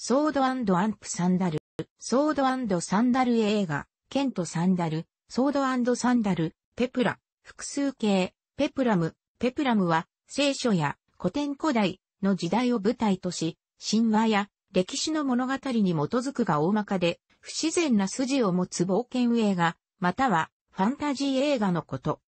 ソードアンプサンダル、ソードサンダル映画、ケントサンダル、ソードサンダル、ペプラ、複数形、ペプラム、ペプラムは、聖書や古典古代の時代を舞台とし、神話や歴史の物語に基づくが大まかで、不自然な筋を持つ冒険映画、またはファンタジー映画のこと。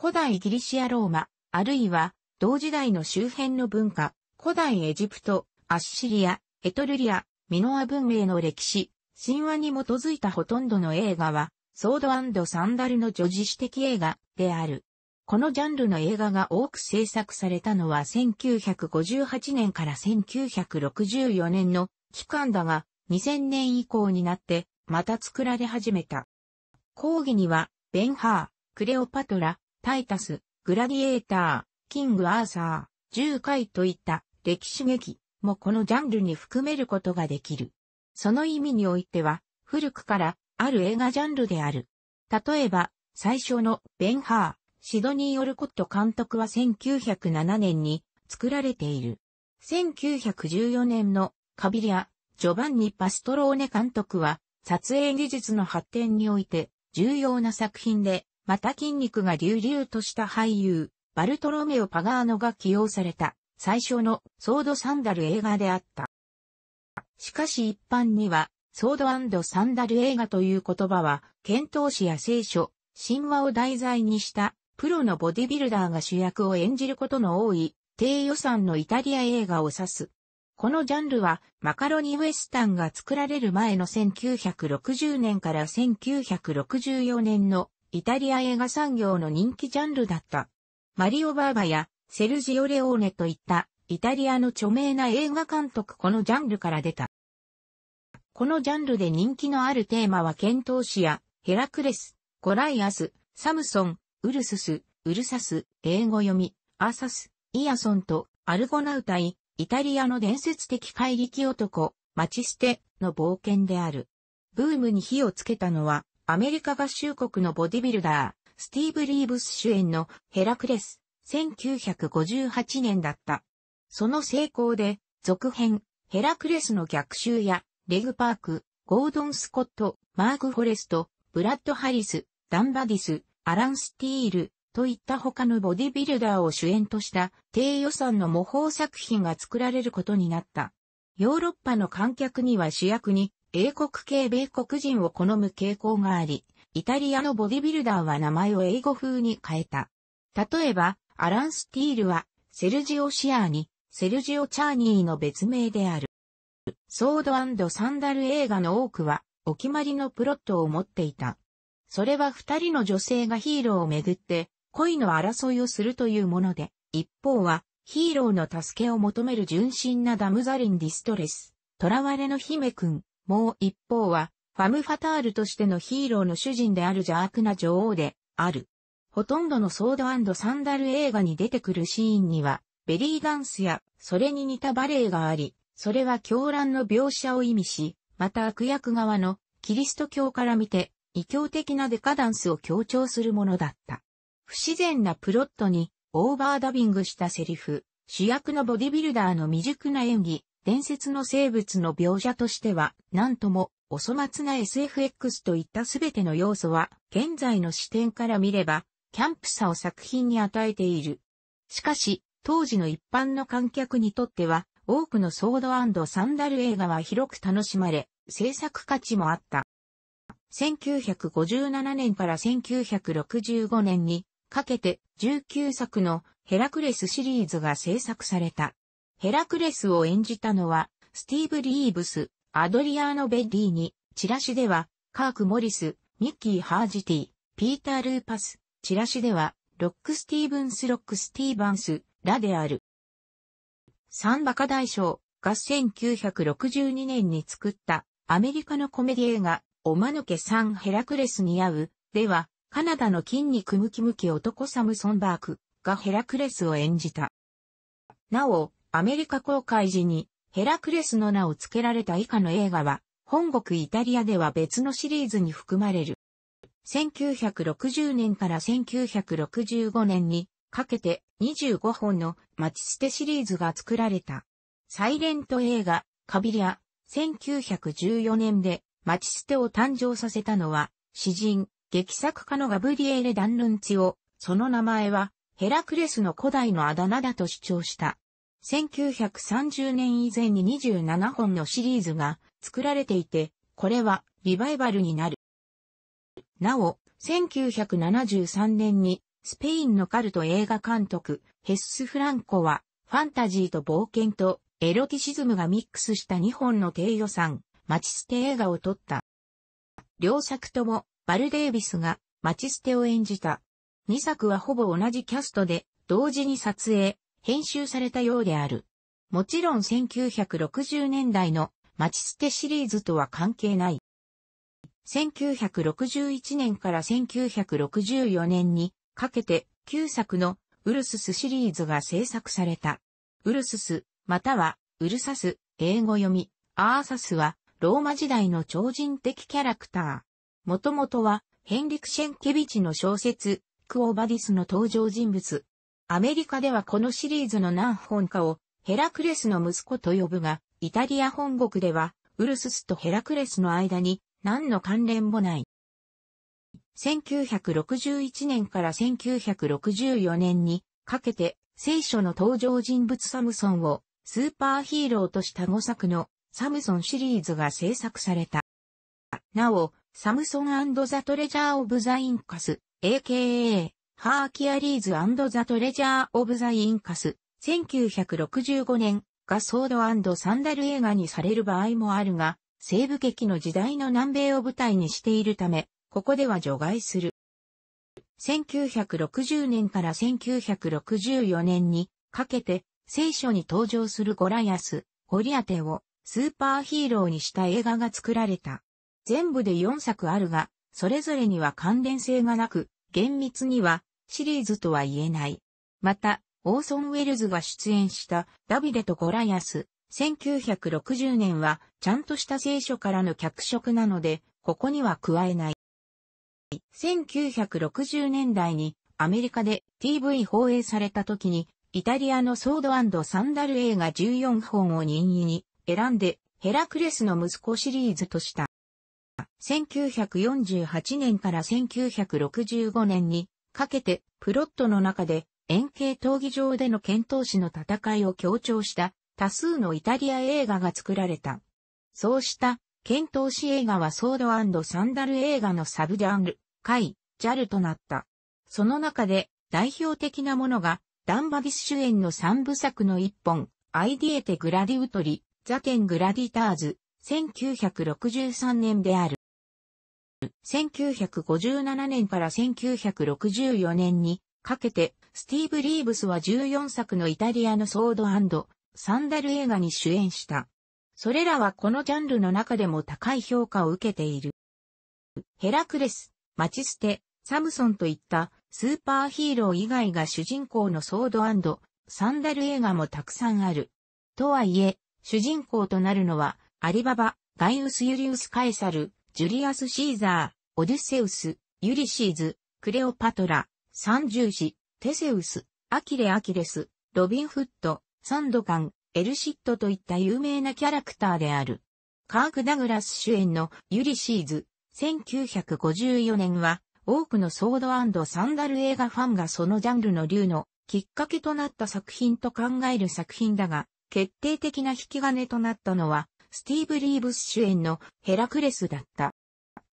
古代ギリシアローマ、あるいは同時代の周辺の文化、古代エジプト、アッシリア、エトルリア、ミノア文明の歴史、神話に基づいたほとんどの映画は、ソードサンダルの女子史的映画である。このジャンルの映画が多く制作されたのは1958年から1964年の期間だが、2000年以降になって、また作られ始めた。講義には、ベンハー、クレオパトラ、タイタス、グラディエーター、キングアーサー、十回といった歴史劇、もこのジャンルに含めることができる。その意味においては、古くからある映画ジャンルである。例えば、最初のベンハー、シドニー・オルコット監督は1907年に作られている。1914年のカビリア、ジョバンニ・パストローネ監督は、撮影技術の発展において重要な作品で、また筋肉が隆々とした俳優、バルトロメオ・パガーノが起用された。最初のソードサンダル映画であった。しかし一般には、ソードサンダル映画という言葉は、剣闘士や聖書、神話を題材にしたプロのボディビルダーが主役を演じることの多い低予算のイタリア映画を指す。このジャンルはマカロニウエスタンが作られる前の1960年から1964年のイタリア映画産業の人気ジャンルだった。マリオ・バーバやセルジオ・レオーネといったイタリアの著名な映画監督このジャンルから出た。このジャンルで人気のあるテーマは剣闘士やヘラクレス、ゴライアス、サムソン、ウルスス、ウルサス、英語読み、アーサス、イアソンとアルゴナウタイ、イタリアの伝説的怪力男、マチステの冒険である。ブームに火をつけたのは、アメリカ合衆国のボディビルダー、スティーブ・リーブス主演のヘラクレス、1958年だった。その成功で、続編、ヘラクレスの逆襲や、レグパーク、ゴードン・スコット、マーク・フォレスト、ブラッド・ハリス、ダンバディス、アラン・スティール、といった他のボディビルダーを主演とした低予算の模倣作品が作られることになった。ヨーロッパの観客には主役に英国系米国人を好む傾向があり、イタリアのボディビルダーは名前を英語風に変えた。例えば、アラン・スティールは、セルジオ・シアーニ、セルジオ・チャーニーの別名である。ソードサンダル映画の多くは、お決まりのプロットを持っていた。それは二人の女性がヒーローをめぐって、恋の争いをするというもので、一方は、ヒーローの助けを求める純真なダムザリン・ディストレス、囚われの姫くん、もう一方は、ファム・ファタールとしてのヒーローの主人である邪悪な女王で、ある。ほとんどのソードサンダル映画に出てくるシーンには、ベリーダンスや、それに似たバレエがあり、それは狂乱の描写を意味し、また悪役側のキリスト教から見て、異教的なデカダンスを強調するものだった。不自然なプロットに、オーバーダビングしたセリフ、主役のボディビルダーの未熟な演技、伝説の生物の描写としては、なんとも、お粗末な SFX といったすべての要素は、現在の視点から見れば、キャンプさを作品に与えている。しかし、当時の一般の観客にとっては、多くのソードサンダル映画は広く楽しまれ、制作価値もあった。1957年から1965年にかけて19作のヘラクレスシリーズが制作された。ヘラクレスを演じたのは、スティーブ・リーブス、アドリアーノ・ベッリーに、チラシでは、カーク・モリス、ニッキー・ハージティ、ピーター・ルーパス、チラシでは、ロックスティーブンス・ロックスティーバンス、らである。三馬鹿大将が1962年に作ったアメリカのコメディ映画、おまぬけさんヘラクレスに合う、では、カナダの筋肉ムキムキ男サムソンバークがヘラクレスを演じた。なお、アメリカ公開時にヘラクレスの名を付けられた以下の映画は、本国イタリアでは別のシリーズに含まれる。1960年から1965年にかけて25本の待ち捨てシリーズが作られた。サイレント映画、カビリア、1914年で待ち捨てを誕生させたのは、詩人、劇作家のガブリエーレ・ダンルンチオ、その名前は、ヘラクレスの古代のあだ名だと主張した。1930年以前に27本のシリーズが作られていて、これはリバイバルになる。なお、1973年にスペインのカルト映画監督、ヘッス・フランコは、ファンタジーと冒険とエロティシズムがミックスした2本の低予算、マチステ映画を撮った。両作とも、バル・デービスがマチステを演じた。2作はほぼ同じキャストで、同時に撮影、編集されたようである。もちろん1960年代のマチステシリーズとは関係ない。1961年から1964年にかけて9作のウルススシリーズが制作された。ウルスス、またはウルサス、英語読み、アーサスはローマ時代の超人的キャラクター。もともとはヘンリク・シェンケビチの小説、クオバディスの登場人物。アメリカではこのシリーズの何本かをヘラクレスの息子と呼ぶが、イタリア本国ではウルススとヘラクレスの間に何の関連もない。1961年から1964年にかけて聖書の登場人物サムソンをスーパーヒーローとした5作のサムソンシリーズが制作された。なお、サムソンザ・トレジャー・オブ・ザ・インカス、AKA、ハーキアリーズザ・トレジャー・オブ・ザ・インカス、1965年がソードサンダル映画にされる場合もあるが、西部劇の時代の南米を舞台にしているため、ここでは除外する。1960年から1964年にかけて聖書に登場するゴラヤス、ゴリアテをスーパーヒーローにした映画が作られた。全部で4作あるが、それぞれには関連性がなく、厳密にはシリーズとは言えない。また、オーソン・ウェルズが出演したダビデとゴラヤス、1960年は、ちゃんとした聖書からの脚色なので、ここには加えない。1960年代に、アメリカで TV 放映された時に、イタリアのソードサンダル映画14本を任意に選んで、ヘラクレスの息子シリーズとした。1948年から1965年にかけて、プロットの中で、円形闘技場での剣闘士の戦いを強調した多数のイタリア映画が作られた。そうした剣闘士映画はソードサンダル映画のサブジャンル、回、ジャルとなった。その中で代表的なものがダンバディス主演の三部作の一本、アイディエテ・グラディウトリ、ザ・ケン・グラディターズ、1963年である。1957年から1964年にかけて、スティーブ・リーブスは14作のイタリアのソードサンダル映画に主演した。それらはこのジャンルの中でも高い評価を受けている。ヘラクレス、マチステ、サムソンといったスーパーヒーロー以外が主人公のソードサンダル映画もたくさんある。とはいえ、主人公となるのは、アリババ、ガイウス・ユリウス・カエサル、ジュリアス・シーザー、オデュセウス、ユリシーズ、クレオパトラ、三重士、テセウス、アキレ・アキレス、ロビン・フット、サンドカン、エルシットといった有名なキャラクターである。カーク・ダグラス主演のユリシーズ、1954年は、多くのソードサンダル映画ファンがそのジャンルの竜のきっかけとなった作品と考える作品だが、決定的な引き金となったのは、スティーブ・リーブス主演のヘラクレスだった。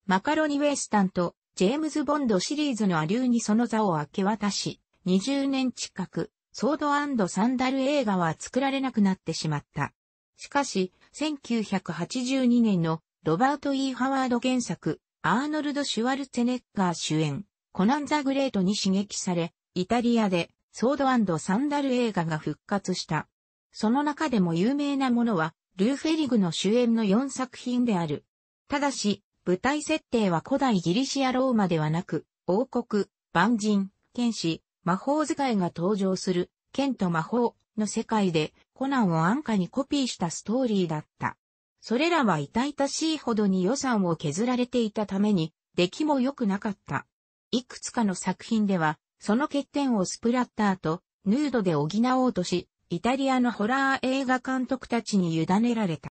マカロニ・ウェスタンとジェームズ・ボンドシリーズのアリューにその座を明け渡し、20年近くソードサンダル映画は作られなくなってしまった。しかし、1982年のロバート・ E・ ハワード原作、アーノルド・シュワルツェネッガー主演、コナン・ザ・グレートに刺激され、イタリアでソードサンダル映画が復活した。その中でも有名なものは、ルーフェリグの主演の4作品である。ただし、舞台設定は古代ギリシアローマではなく、王国、万人、剣士、魔法使いが登場する、剣と魔法の世界で、コナンを安価にコピーしたストーリーだった。それらは痛々しいほどに予算を削られていたために、出来も良くなかった。いくつかの作品では、その欠点をスプラッターと、ヌードで補おうとし、イタリアのホラー映画監督たちに委ねられた。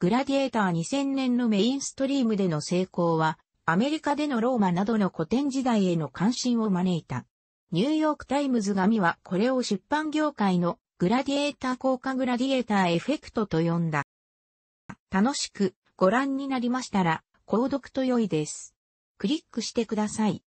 グラディエーター2000年のメインストリームでの成功は、アメリカでのローマなどの古典時代への関心を招いた。ニューヨークタイムズ紙はこれを出版業界のグラディエーター効果グラディエーターエフェクトと呼んだ。楽しくご覧になりましたら、購読と良いです。クリックしてください。